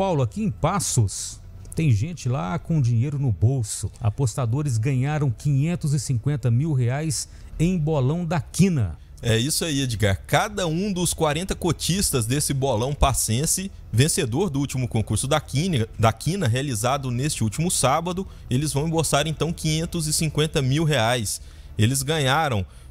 Paulo, aqui em Passos, tem gente lá com dinheiro no bolso. Apostadores ganharam 550 mil reais em bolão da quina. É isso aí, Edgar. Cada um dos 40 cotistas desse bolão passense, vencedor do último concurso da Quina, da Quina realizado neste último sábado, eles vão embolsar então 550 mil reais. Eles ganharam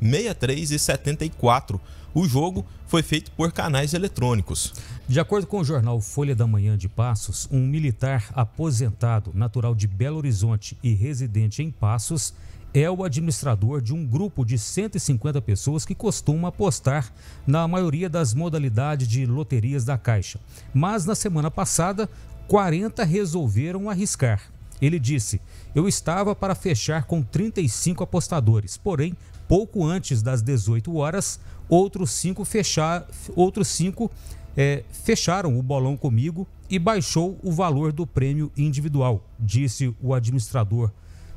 63 e 74. O jogo foi feito por canais eletrônicos. De acordo com o jornal Folha da Manhã de Passos, um militar aposentado, natural de Belo Horizonte e residente em Passos, é o administrador de um grupo de 150 pessoas que costuma apostar na maioria das modalidades de loterias da Caixa. Mas na semana passada, 40 resolveram arriscar. Ele disse: Eu estava para fechar com 35 apostadores, porém, pouco antes das 18 horas, outros cinco, fechar, outros cinco é, fecharam o bolão comigo e baixou o valor do prêmio individual, disse o administrador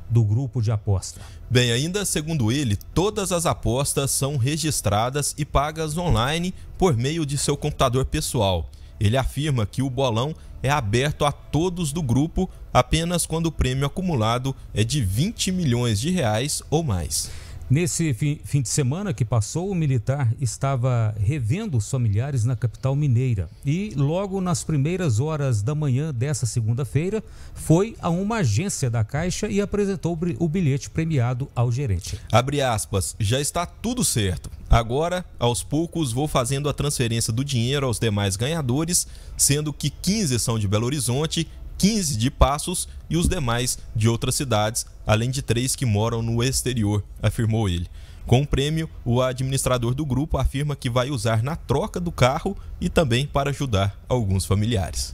do grupo de aposta. Bem, ainda segundo ele, todas as apostas são registradas e pagas online por meio de seu computador pessoal. Ele afirma que o bolão é aberto a todos do grupo apenas quando o prêmio acumulado é de 20 milhões de reais ou mais. Nesse fim, de semana que passou, o militar estava revendo os familiares na capital mineira e, logo nas primeiras horas da manhã dessa segunda-feira, foi a uma agência da Caixa e apresentou o bilhete premiado ao gerente. Abre aspas, já está tudo certo. Agora, aos poucos, vou fazendo a transferência do dinheiro aos demais ganhadores, sendo que 15 são de Belo Horizonte 15 de Passos e os demais de outras cidades, além de três que moram no exterior, afirmou ele. Com o prêmio, o administrador do grupo afirma que vai usar na troca do carro e também para ajudar alguns familiares.